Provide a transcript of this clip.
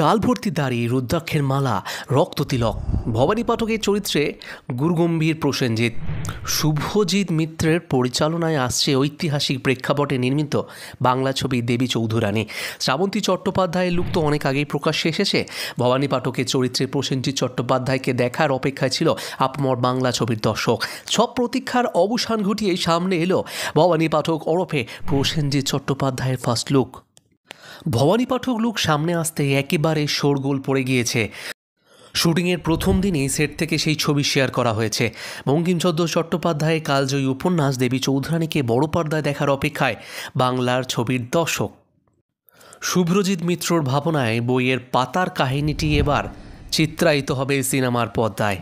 গাল ভর্তি দাড়ি রুদ্রাক্ষের মালা রক্ত তিলক ভবানী পাঠকের চরিত্রে গুরুগম্ভীর প্রসেনজিৎ শুভজিৎ মিত্রের পরিচালনায় আসছে ঐতিহাসিক প্রেক্ষাপটে নির্মিত বাংলা ছবি দেবী চৌধুরানী শ্রাবন্তী চট্টোপাধ্যায়ের লুক তো অনেক আগেই প্রকাশ্যে এসেছে ভবানী পাঠকের চরিত্রে প্রসেনজিৎ চট্টোপাধ্যায়কে দেখার অপেক্ষায় ছিল আপমর বাংলা ছবির দর্শক সব প্রতীক্ষার অবসান ঘটিয়ে সামনে এলো ভবানী পাঠক ওরফে প্রসেনজিৎ চট্টোপাধ্যায়ের ফার্স্ট লুক ভবানী পাঠক লোক সামনে আসতে একেবারে শোরগোল পড়ে গিয়েছে শুটিংয়ের প্রথম দিনেই সেট থেকে সেই ছবি শেয়ার করা হয়েছে বঙ্কিমচন্দ্র চট্টোপাধ্যায়ের কালজয়ী উপন্যাস দেবী চৌধুরানীকে বড় পর্দায় দেখার অপেক্ষায় বাংলার ছবির দর্শক শুভ্রজিৎ মিত্রর ভাবনায় বইয়ের পাতার কাহিনীটি এবার চিত্রায়িত হবে সিনেমার পর্দায়